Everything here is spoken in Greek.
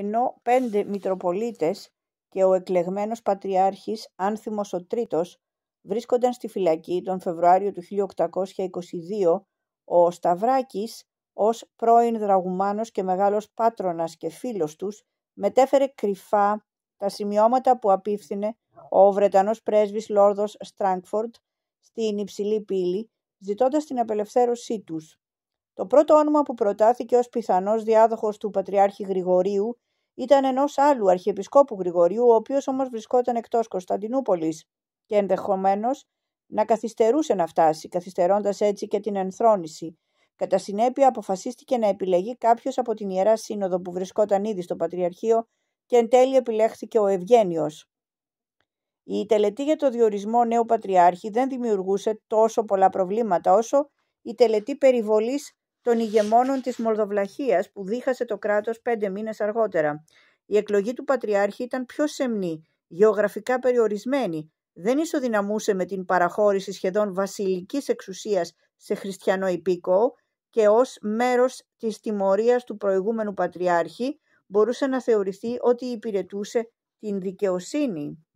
ενώ πέντε Μητροπολίτες και ο εκλεγμένος Πατριάρχης Άνθιμος ο Τρίτος βρίσκονταν στη φυλακή τον Φεβρουάριο του 1822, ο Σταυράκης ως πρώην δραγουμάνος και μεγάλος πάτρονας και φίλος τους, μετέφερε κρυφά τα σημειώματα που απίφθινε ο Βρετανός πρέσβης Λόρδος Στράγκφορντ στην υψηλή πύλη, ζητώντας την απελευθέρωσή τους. Το πρώτο όνομα που προτάθηκε ως πιθανός διάδοχος του Πατριάρχη Γρηγορίου ήταν ενός άλλου αρχιεπισκόπου Γρηγορίου, ο οποίος όμως βρισκόταν εκτός Κωνσταντινούπολης και ενδεχομένως να καθυστερούσε να φτάσει, καθυστερώντας έτσι και την ενθρόνηση. Κατά συνέπεια αποφασίστηκε να επιλεγεί κάποιος από την Ιερά Σύνοδο που βρισκόταν ήδη στο Πατριαρχείο και εν τέλει επιλέχθηκε ο Ευγένιος. Η τελετή για το διορισμό νέου Πατριάρχη δεν δημιουργούσε τόσο πολλά προβλήματα όσο η τελετή περιβολής των ηγεμόνων της Μολδοβλαχίας που δίχασε το κράτος πέντε μήνες αργότερα. Η εκλογή του Πατριάρχη ήταν πιο σεμνή, γεωγραφικά περιορισμένη, δεν ισοδυναμούσε με την παραχώρηση σχεδόν βασιλικής εξουσίας σε χριστιανό υπήκο και ως μέρος της τιμωρίας του προηγούμενου Πατριάρχη μπορούσε να θεωρηθεί ότι υπηρετούσε την δικαιοσύνη.